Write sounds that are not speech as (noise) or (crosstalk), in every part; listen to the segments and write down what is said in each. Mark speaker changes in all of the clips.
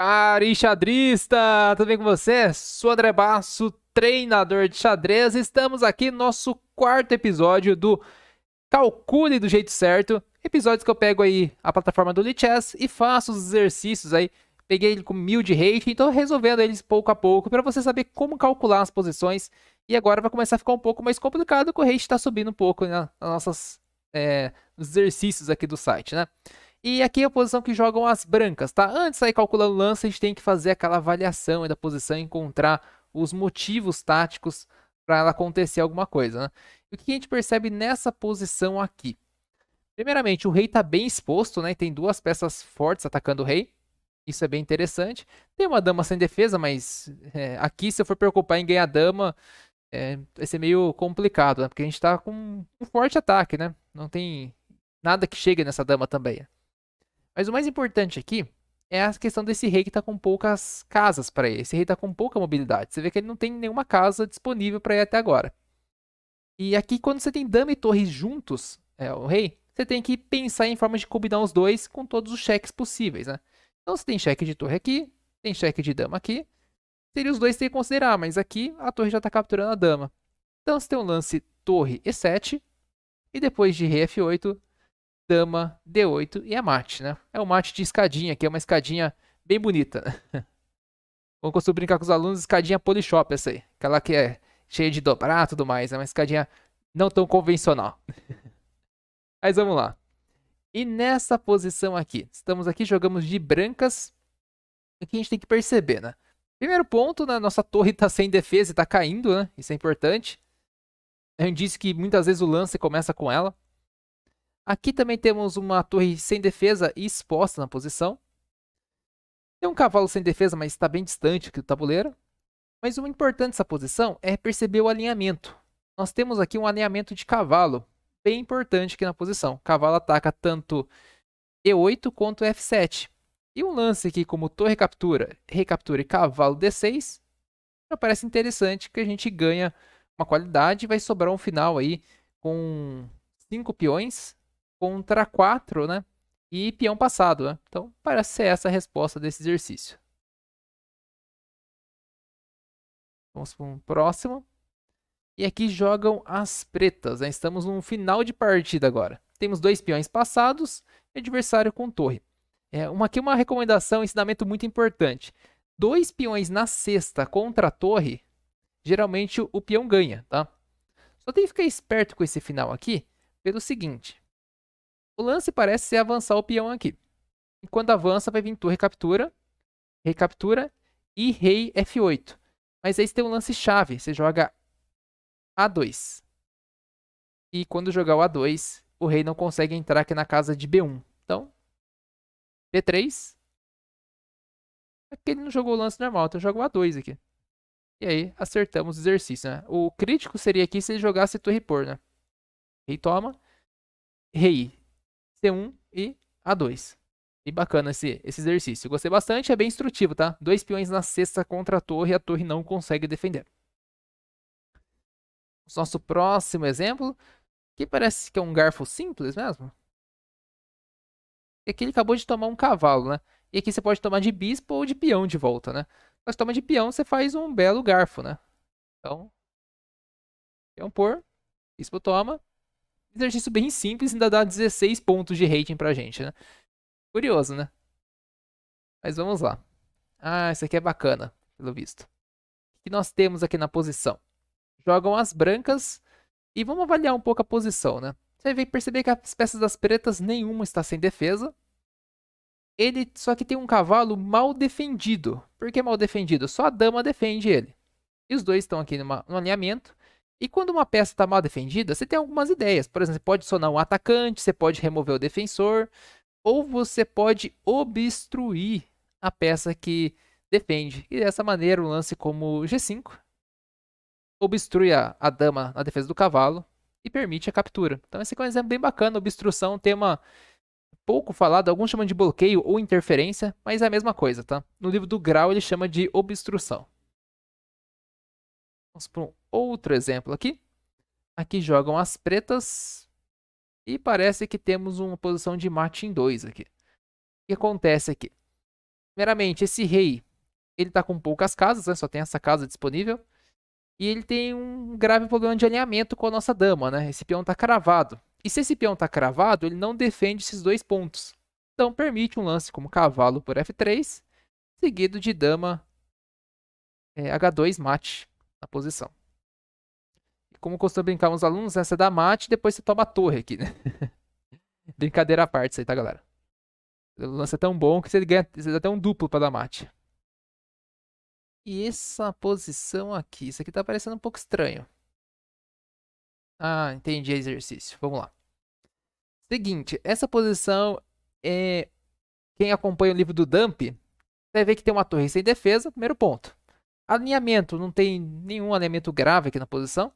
Speaker 1: Caro enxadrista, tudo bem com você? Sou André Basso, treinador de xadrez. Estamos aqui no nosso quarto episódio do Calcule do Jeito Certo. Episódios que eu pego aí a plataforma do Lichess e faço os exercícios aí. Peguei ele com mil de rating, estou resolvendo eles pouco a pouco para você saber como calcular as posições. E agora vai começar a ficar um pouco mais complicado, que o rate está subindo um pouco né, nas nossos é, eh, nos exercícios aqui do site, né? E aqui é a posição que jogam as brancas, tá? Antes de sair calculando o lance, a gente tem que fazer aquela avaliação da posição e encontrar os motivos táticos para ela acontecer alguma coisa, né? o que a gente percebe nessa posição aqui? Primeiramente, o rei está bem exposto, né? Tem duas peças fortes atacando o rei. Isso é bem interessante. Tem uma dama sem defesa, mas é, aqui se eu for preocupar em ganhar dama, é, vai ser meio complicado, né? Porque a gente está com um forte ataque, né? Não tem nada que chegue nessa dama também. Mas o mais importante aqui é a questão desse rei que está com poucas casas para ele. Esse rei está com pouca mobilidade. Você vê que ele não tem nenhuma casa disponível para ele até agora. E aqui, quando você tem dama e torre juntos, é, o rei, você tem que pensar em formas de combinar os dois com todos os cheques possíveis, né? Então, você tem cheque de torre aqui, tem cheque de dama aqui. Seria os dois que tem que considerar, mas aqui a torre já está capturando a dama. Então, você tem um lance torre e7, e depois de rei f8, dama, D8 e é mate, né? É o mate de escadinha, que é uma escadinha bem bonita. Né? (laughs) Como costumo brincar com os alunos, escadinha polishop essa aí. Aquela que é cheia de dobrar e tudo mais, é uma escadinha não tão convencional. (laughs) Mas vamos lá. E nessa posição aqui, estamos aqui, jogamos de brancas. o que a gente tem que perceber, né? Primeiro ponto, né? Nossa torre está sem defesa e tá caindo, né? Isso é importante. É um indício que muitas vezes o lance começa com ela. Aqui também temos uma torre sem defesa e exposta na posição. Tem um cavalo sem defesa, mas está bem distante aqui do tabuleiro. Mas o importante dessa posição é perceber o alinhamento. Nós temos aqui um alinhamento de cavalo, bem importante aqui na posição. O cavalo ataca tanto E8 quanto F7. E um lance aqui como torre captura, recaptura e cavalo D6, já parece interessante que a gente ganha uma qualidade e vai sobrar um final aí com 5 peões contra 4, né? E peão passado, né? Então, parece ser essa a resposta desse exercício. Vamos para um próximo. E aqui jogam as pretas. Né? Estamos no final de partida agora. Temos dois peões passados e adversário com torre. É, uma, aqui uma recomendação, um ensinamento muito importante. Dois peões na sexta contra a torre, geralmente o peão ganha, tá? Só tem que ficar esperto com esse final aqui pelo seguinte. O lance parece ser avançar o peão aqui. E quando avança, vai vir torre captura, recaptura e rei F8. Mas aí você tem um lance chave. Você joga A2. E quando jogar o A2, o rei não consegue entrar aqui na casa de B1. Então, B3. É ele não jogou o lance normal, então joga o A2 aqui. E aí, acertamos o exercício, né? O crítico seria aqui se ele jogasse torre por, né? Rei toma. Rei C1 e A2. E bacana esse, esse exercício. gostei bastante, é bem instrutivo, tá? Dois peões na cesta contra a torre, a torre não consegue defender. Nosso próximo exemplo, que parece que é um garfo simples mesmo. É e aqui ele acabou de tomar um cavalo, né? E aqui você pode tomar de bispo ou de peão de volta, né? Mas toma de peão, você faz um belo garfo, né? Então, peão por, bispo toma, exercício bem simples ainda dá 16 pontos de rating pra gente, né? Curioso, né? Mas vamos lá. Ah, isso aqui é bacana, pelo visto. O que nós temos aqui na posição? Jogam as brancas e vamos avaliar um pouco a posição, né? Você vai perceber que as peças das pretas nenhuma está sem defesa. Ele só que tem um cavalo mal defendido. Por que mal defendido? Só a dama defende ele. E os dois estão aqui numa, no alinhamento. E quando uma peça está mal defendida, você tem algumas ideias. Por exemplo, você pode sonar um atacante, você pode remover o defensor, ou você pode obstruir a peça que defende. E dessa maneira, um lance como G5 obstrui a, a dama na defesa do cavalo e permite a captura. Então esse é um exemplo bem bacana. Obstrução tema pouco falado, alguns chamam de bloqueio ou interferência, mas é a mesma coisa, tá? No livro do Grau ele chama de obstrução. Vamos para um outro exemplo aqui. Aqui jogam as pretas. E parece que temos uma posição de mate em 2 aqui. O que acontece aqui? Primeiramente, esse rei, ele está com poucas casas, né? só tem essa casa disponível. E ele tem um grave problema de alinhamento com a nossa dama, né? Esse peão está cravado. E se esse peão está cravado, ele não defende esses dois pontos. Então permite um lance como cavalo por F3, seguido de dama é, H2 mate na posição. E como costuma brincar os alunos, essa é da mate e depois você toma a torre aqui, né? (laughs) Brincadeira à parte isso aí, tá, galera? O lance é tão bom que você ganha você dá até um duplo para dar mate. E essa posição aqui, isso aqui tá parecendo um pouco estranho. Ah, entendi o exercício. Vamos lá. Seguinte, essa posição é quem acompanha o livro do Dump, vai ver que tem uma torre sem defesa, primeiro ponto. Alinhamento, não tem nenhum alinhamento grave aqui na posição,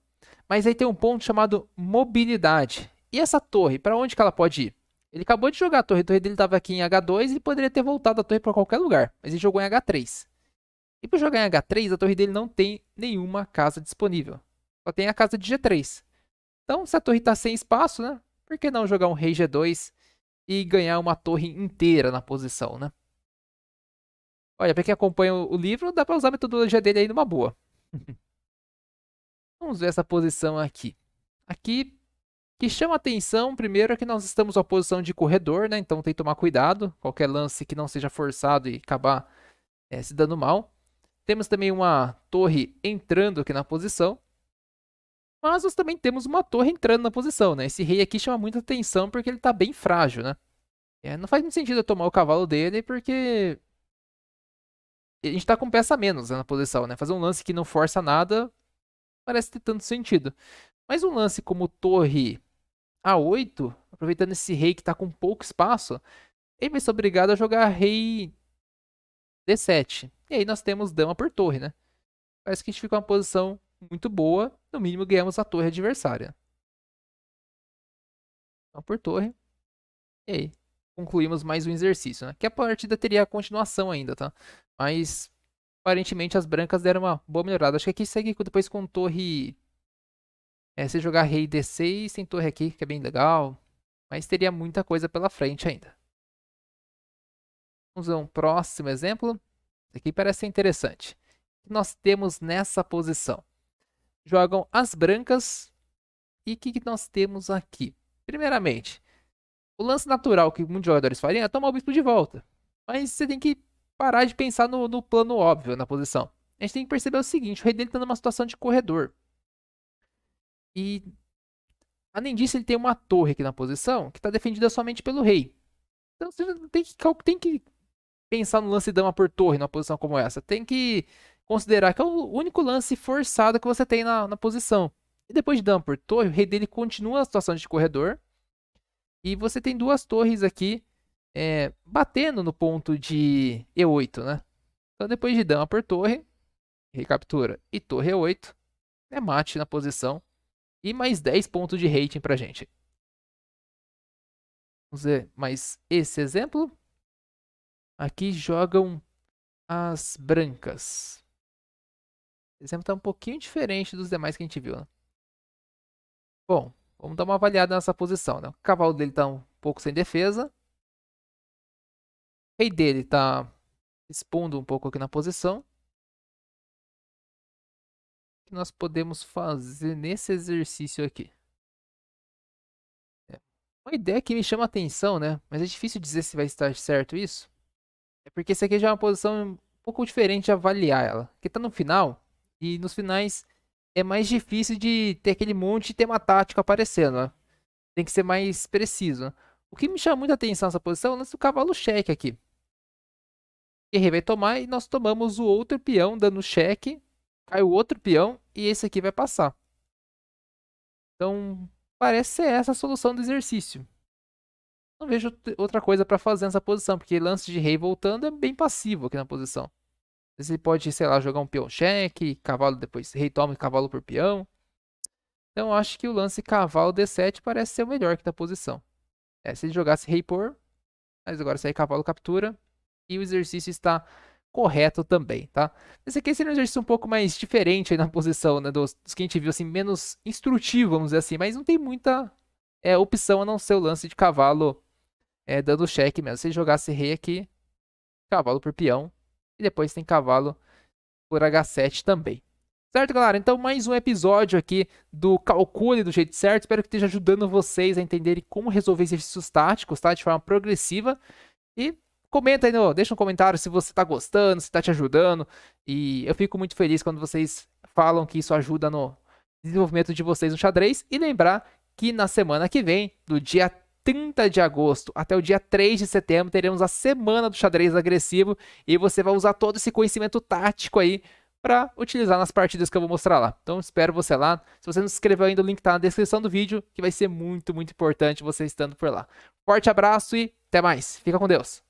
Speaker 1: mas aí tem um ponto chamado mobilidade. E essa torre, para onde que ela pode ir? Ele acabou de jogar a torre, a torre dele estava aqui em H2 e poderia ter voltado a torre para qualquer lugar, mas ele jogou em H3. E para jogar em H3, a torre dele não tem nenhuma casa disponível. Só tem a casa de G3. Então, se a torre está sem espaço, né? Por que não jogar um rei G2 e ganhar uma torre inteira na posição, né? Olha, pra quem acompanha o livro, dá pra usar a metodologia dele aí numa boa. (laughs) Vamos ver essa posição aqui. Aqui, que chama atenção, primeiro, é que nós estamos na posição de corredor, né? Então tem que tomar cuidado. Qualquer lance que não seja forçado e acabar é, se dando mal. Temos também uma torre entrando aqui na posição. Mas nós também temos uma torre entrando na posição, né? Esse rei aqui chama muita atenção porque ele está bem frágil, né? É, não faz muito sentido eu tomar o cavalo dele porque a gente tá com peça menos né, na posição, né? Fazer um lance que não força nada parece ter tanto sentido. Mas um lance como torre A8, aproveitando esse rei que tá com pouco espaço, ele vai ser obrigado a jogar rei D7. E aí nós temos dama por torre, né? Parece que a gente fica uma posição muito boa. No mínimo ganhamos a torre adversária. Então por torre. E aí? concluímos mais um exercício, né? Que a partida teria a continuação ainda, tá? Mas aparentemente as brancas deram uma boa melhorada. Acho que aqui segue depois com torre... É, se jogar rei d6, tem torre aqui, que é bem legal. Mas teria muita coisa pela frente ainda. Vamos ver um próximo exemplo. Esse aqui parece ser interessante. O que nós temos nessa posição? Jogam as brancas. E o que, que nós temos aqui? Primeiramente, o lance natural que muitos jogadores fariam é tomar o bispo de volta. Mas você tem que parar de pensar no, no plano óbvio, na posição. A gente tem que perceber o seguinte: o rei dele está numa situação de corredor. E, além disso, ele tem uma torre aqui na posição que está defendida somente pelo rei. Então você tem que, tem que pensar no lance dama por torre numa posição como essa. Tem que considerar que é o único lance forçado que você tem na, na posição. E depois de dama por torre, o rei dele continua na situação de corredor. E você tem duas torres aqui é, batendo no ponto de E8, né? Então depois de dama por torre, recaptura e torre E8, é mate na posição. E mais 10 pontos de rating pra gente. Vamos ver mais esse exemplo. Aqui jogam as brancas. Esse exemplo está um pouquinho diferente dos demais que a gente viu. Né? Bom, Vamos dar uma avaliada nessa posição. Né? O cavalo dele está um pouco sem defesa. O rei dele está expondo um pouco aqui na posição. O que nós podemos fazer nesse exercício aqui? É, uma ideia que me chama atenção, né? Mas é difícil dizer se vai estar certo isso. É porque isso aqui já é uma posição um pouco diferente de avaliar ela. Porque está no final, e nos finais é mais difícil de ter aquele monte de tema tático aparecendo, né? Tem que ser mais preciso. O que me chama muita atenção nessa posição é o lance do cavalo cheque aqui. rei vai tomar e nós tomamos o outro peão dando cheque. Cai o outro peão e esse aqui vai passar. Então, parece ser essa a solução do exercício. Não vejo outra coisa para fazer nessa posição, porque lance de rei voltando é bem passivo aqui na posição. Você pode, sei lá, jogar um peão cheque, cavalo depois rei toma cavalo por peão. Então acho que o lance cavalo d7 parece ser o melhor que da posição. É, se ele jogasse rei por, mas agora sai cavalo captura e o exercício está correto também, tá? Esse aqui seria um exercício um pouco mais diferente na posição né, dos, dos, que a gente viu, assim, menos instrutivo, vamos dizer assim, mas não tem muita é, opção a não ser o lance de cavalo é, dando cheque mesmo. Se ele jogasse rei aqui, cavalo por peão, e depois tem cavalo por H7 também. Certo, galera? Então, mais um episódio aqui do Calcule do Jeito Certo. Espero que esteja ajudando vocês a entenderem como resolver exercícios táticos, tá? De forma progressiva. E comenta aí, no, deixa um comentário se você tá gostando, se tá te ajudando. E eu fico muito feliz quando vocês falam que isso ajuda no desenvolvimento de vocês no xadrez. E lembrar que na semana que vem, do dia 30 de agosto até o dia 3 de setembro, teremos a semana do xadrez agressivo e você vai usar todo esse conhecimento tático aí para utilizar nas partidas que eu vou mostrar lá. Então espero você lá. Se você não se inscreveu ainda, o link está na descrição do vídeo, que vai ser muito, muito importante você estando por lá. Forte abraço e até mais. Fica com Deus.